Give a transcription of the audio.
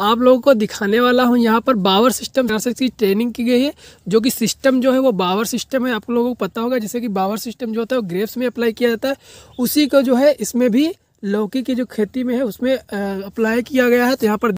आप लोगों को दिखाने वाला हूँ यहाँ पर बावर सिस्टम चार की ट्रेनिंग की गई है जो कि सिस्टम जो है वो बावर सिस्टम है आप लोगों को पता होगा जैसे कि बावर सिस्टम जो होता है वो ग्रेप्स में अप्लाई किया जाता है उसी को जो है इसमें भी लौकी की जो खेती में है उसमें अप्लाई किया गया है तो यहाँ पर